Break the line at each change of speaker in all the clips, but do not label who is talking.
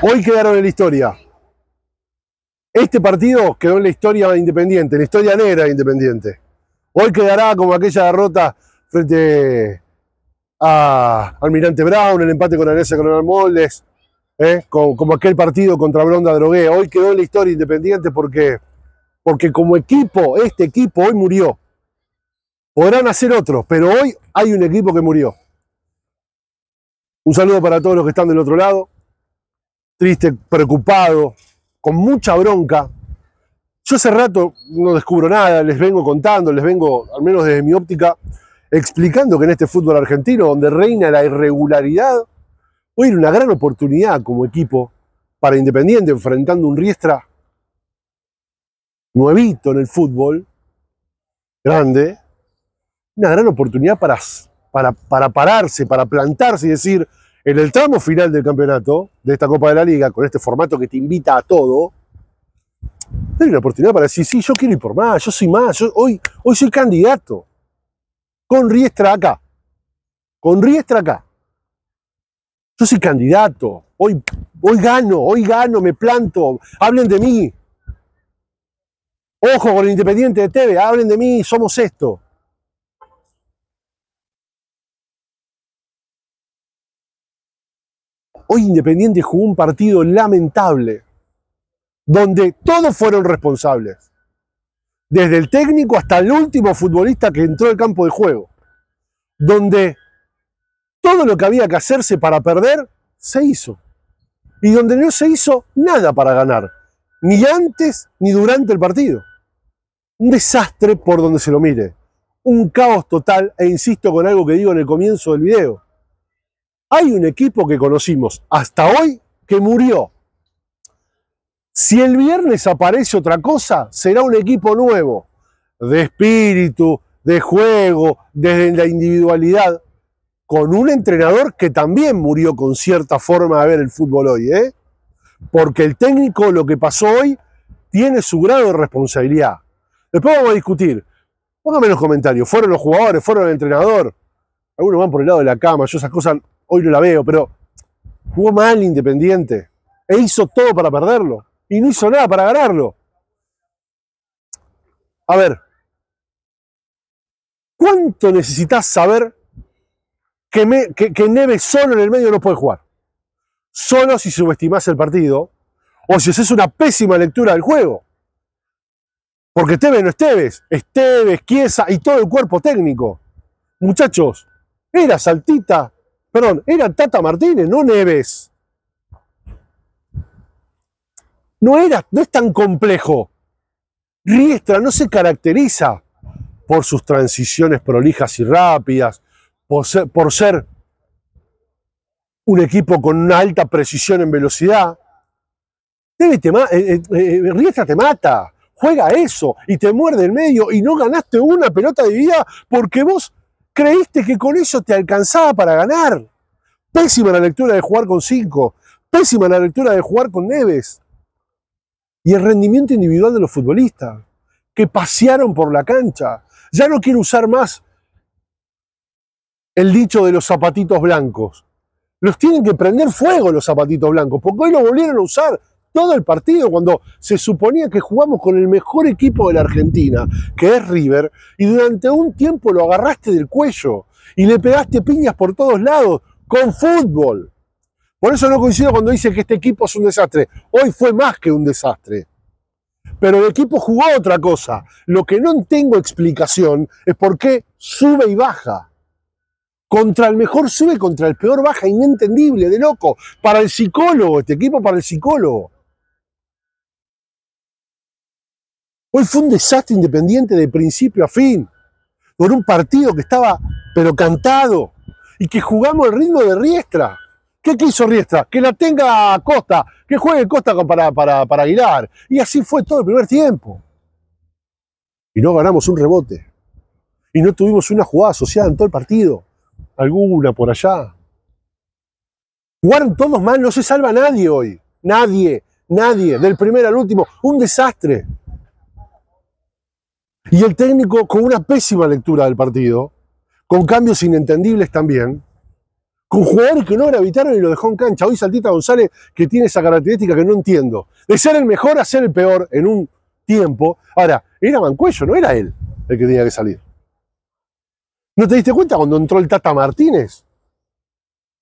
Hoy quedaron en la historia. Este partido quedó en la historia Independiente, en la historia negra de Independiente. Hoy quedará como aquella derrota frente a Almirante Brown, el empate con Alianza Coronel Moldes, ¿eh? como, aquel partido contra Bronda Drogué. Hoy quedó en la historia Independiente porque, porque como equipo, este equipo hoy murió. Podrán hacer otros, pero hoy hay un equipo que murió. Un saludo para todos los que están del otro lado triste, preocupado, con mucha bronca. Yo hace rato no descubro nada, les vengo contando, les vengo, al menos desde mi óptica, explicando que en este fútbol argentino, donde reina la irregularidad, hoy ir una gran oportunidad como equipo para Independiente, enfrentando un Riestra nuevito en el fútbol, grande, una gran oportunidad para, para, para pararse, para plantarse y decir, en el tramo final del campeonato, de esta Copa de la Liga, con este formato que te invita a todo, hay una oportunidad para decir, sí, yo quiero ir por más, yo soy más, hoy, hoy soy candidato. Con Riestra acá. Con Riestra acá. Yo soy candidato. Hoy, hoy gano, hoy gano, me planto. Hablen de mí. Ojo con el Independiente de TV, hablen de mí, somos esto. Hoy Independiente jugó un partido lamentable, donde todos fueron responsables, desde el técnico hasta el último futbolista que entró al campo de juego, donde todo lo que había que hacerse para perder se hizo, y donde no se hizo nada para ganar, ni antes ni durante el partido. Un desastre por donde se lo mire, un caos total, e insisto con algo que digo en el comienzo del video hay un equipo que conocimos hasta hoy que murió. Si el viernes aparece otra cosa, será un equipo nuevo, de espíritu, de juego, desde la individualidad, con un entrenador que también murió con cierta forma de ver el fútbol hoy, ¿eh? porque el técnico, lo que pasó hoy, tiene su grado de responsabilidad. Después vamos a discutir. Póngame en los comentarios. ¿Fueron los jugadores? ¿Fueron el entrenador? Algunos van por el lado de la cama. Yo esas cosas hoy no la veo, pero jugó mal Independiente e hizo todo para perderlo y no hizo nada para ganarlo. A ver, ¿cuánto necesitas saber que, Neves solo en el medio no puede jugar? Solo si subestimas el partido o si haces una pésima lectura del juego. Porque Tevez no es Teves, Esteves, y todo el cuerpo técnico. Muchachos, era Saltita, Perdón, era Tata Martínez, no Neves. No era, no es tan complejo. Riestra no se caracteriza por sus transiciones prolijas y rápidas, por ser, un equipo con una alta precisión en velocidad. Eh, eh, eh, Riestra te mata, juega eso y te muerde en medio y no ganaste una pelota de vida porque vos Creíste que con eso te alcanzaba para ganar. Pésima la lectura de jugar con Cinco. Pésima la lectura de jugar con Neves. Y el rendimiento individual de los futbolistas, que pasearon por la cancha. Ya no quiero usar más el dicho de los zapatitos blancos. Los tienen que prender fuego los zapatitos blancos, porque hoy lo volvieron a usar todo el partido, cuando se suponía que jugamos con el mejor equipo de la Argentina, que es River, y durante un tiempo lo agarraste del cuello y le pegaste piñas por todos lados, con fútbol. Por eso no coincido cuando dice que este equipo es un desastre. Hoy fue más que un desastre. Pero el equipo jugó otra cosa. Lo que no tengo explicación es por qué sube y baja. Contra el mejor sube, contra el peor baja. Inentendible, de loco. Para el psicólogo, este equipo para el psicólogo. Hoy fue un desastre independiente de principio a fin, Por un partido que estaba pero cantado y que jugamos el ritmo de Riestra. ¿Qué quiso Riestra? Que la tenga Costa, que juegue Costa para, para, para Aguilar. Y así fue todo el primer tiempo. Y no ganamos un rebote. Y no tuvimos una jugada asociada en todo el partido. Alguna por allá. Jugaron todos mal, no se salva nadie hoy. Nadie, nadie. Del primero al último. Un desastre. Y el técnico con una pésima lectura del partido, con cambios inentendibles también, con jugadores que no gravitaron y lo dejó en cancha. Hoy Saltita González, que tiene esa característica que no entiendo, de ser el mejor a ser el peor en un tiempo. Ahora, era Mancuello, no era él el que tenía que salir. ¿No te diste cuenta cuando entró el Tata Martínez?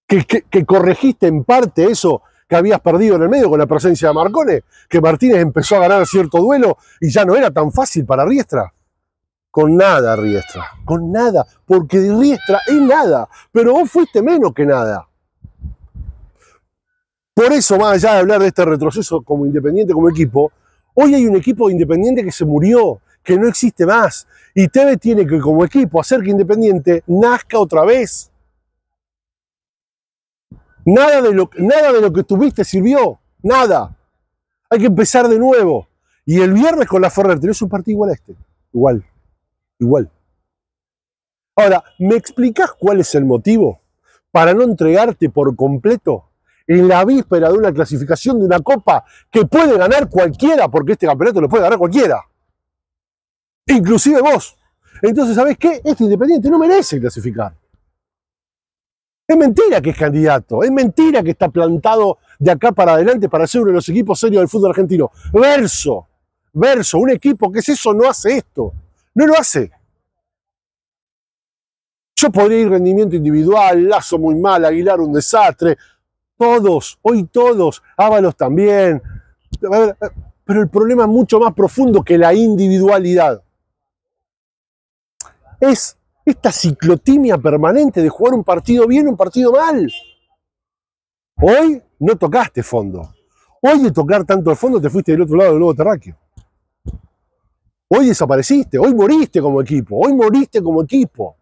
Que, corregiste en parte eso que habías perdido en el medio con la presencia de Marcone, que Martínez empezó a ganar cierto duelo y ya no era tan fácil para Riestra con nada Riestra, con nada, porque de Riestra es nada, pero vos fuiste menos que nada. Por eso, más allá de hablar de este retroceso como Independiente, como equipo, hoy hay un equipo Independiente que se murió, que no existe más, y TV tiene que como equipo hacer que Independiente nazca otra vez. Nada de lo, nada de lo que tuviste sirvió, nada. Hay que empezar de nuevo. Y el viernes con la Ferrer tenés un partido igual a este, igual igual. Ahora, ¿me explicas cuál es el motivo para no entregarte por completo en la víspera de una clasificación de una copa que puede ganar cualquiera, porque este campeonato lo puede ganar cualquiera? Inclusive vos. Entonces, ¿sabés qué? Este Independiente no merece clasificar. Es mentira que es candidato, es mentira que está plantado de acá para adelante para ser uno de los equipos serios del fútbol argentino. Verso, verso, un equipo que es eso no hace esto. No lo hace. Yo podría ir rendimiento individual, Lazo muy mal, Aguilar un desastre. Todos, hoy todos, Ábalos también. Eh, pero el problema es mucho más profundo que la individualidad. Es esta ciclotimia permanente de jugar un partido bien, un partido mal. Hoy no tocaste fondo. Hoy de tocar tanto el fondo te fuiste del otro lado del globo terráqueo. Hoy desapareciste, hoy moriste como equipo, hoy moriste como equipo.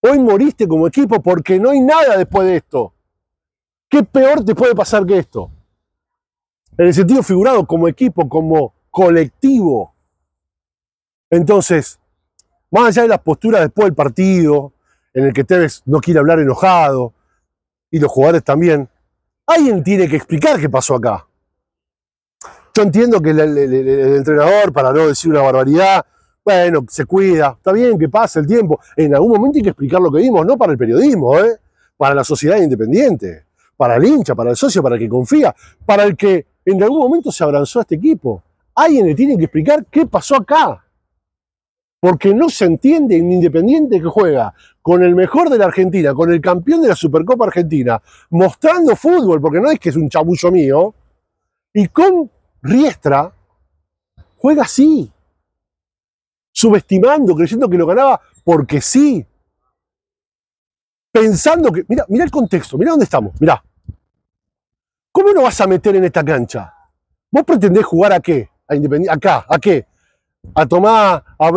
Hoy moriste como equipo porque no hay nada después de esto. ¿Qué peor te puede pasar que esto? En el sentido figurado, como equipo, como colectivo. Entonces, más allá de las posturas después del partido, en el que Tevez no quiere hablar enojado, y los jugadores también, alguien tiene que explicar qué pasó acá. Yo entiendo que el, entrenador, para no decir una barbaridad, bueno, se cuida, está bien que pase el tiempo. En algún momento hay que explicar lo que vimos, no para el periodismo, ¿eh? para la sociedad independiente, para el hincha, para el socio, para el que confía, para el que en algún momento se abrazó a este equipo. Alguien le tiene que explicar qué pasó acá. Porque no se entiende en Independiente que juega con el mejor de la Argentina, con el campeón de la Supercopa Argentina, mostrando fútbol, porque no es que es un chabullo mío, y con Riestra juega así, subestimando, creyendo que lo ganaba porque sí. Pensando que. Mira, mira el contexto, mira dónde estamos, mira. ¿Cómo no vas a meter en esta cancha? ¿Vos pretendés jugar a qué? A Independiente, acá, ¿a qué? A tomar a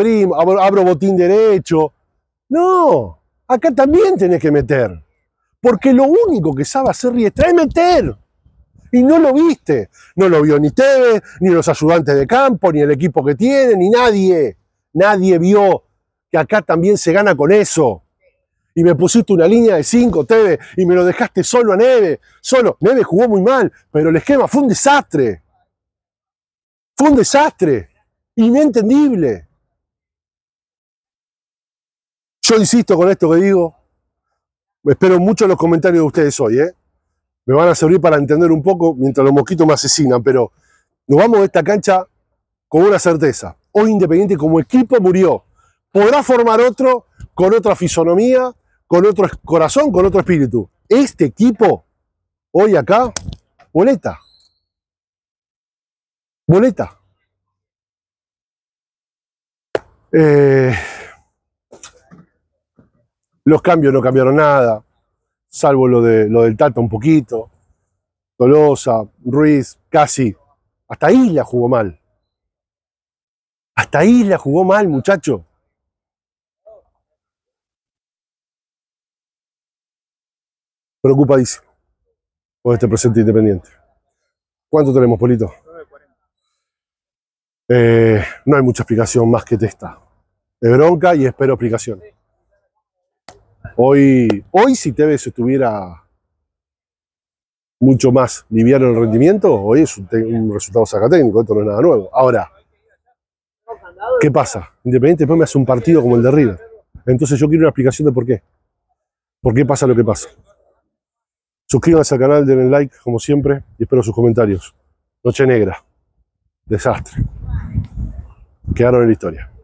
abro botín derecho. No, acá también tenés que meter. Porque lo único que sabe hacer Riestra es meter y no lo viste. No lo vio ni Tevez, ni los ayudantes de campo, ni el equipo que tiene, ni nadie. Nadie vio que acá también se gana con eso. Y me pusiste una línea de 5, Tevez, y me lo dejaste solo a Neve. Solo, Neve jugó muy mal, pero el esquema fue un desastre. Fue un desastre. Inentendible. Yo insisto con esto que digo. Espero mucho los comentarios de ustedes hoy, ¿eh? me van a servir para entender un poco mientras los mosquitos me asesinan, pero nos vamos de esta cancha con una certeza. Hoy Independiente como equipo murió. Podrá formar otro con otra fisonomía, con otro corazón, con otro espíritu. Este equipo, hoy acá, boleta. Boleta. Eh, los cambios no cambiaron nada salvo lo, de, lo del Tata un poquito. Tolosa, Ruiz, casi. Hasta ahí la jugó mal. Hasta ahí la jugó mal, muchacho. Preocupadísimo por este presente independiente. ¿Cuánto tenemos, Polito? Eh, no hay mucha explicación más que esta. De bronca y espero explicación. Hoy, hoy si Tevez estuviera mucho más liviano en el rendimiento, hoy es un, resultado sacatécnico, esto no es nada nuevo. Ahora, ¿qué pasa? Independiente después me hace un partido como el de River. Entonces yo quiero una explicación de por qué. ¿Por qué pasa lo que pasa? Suscríbanse al canal, denle like, como siempre, y espero sus comentarios. Noche negra. Desastre. Quedaron en la historia.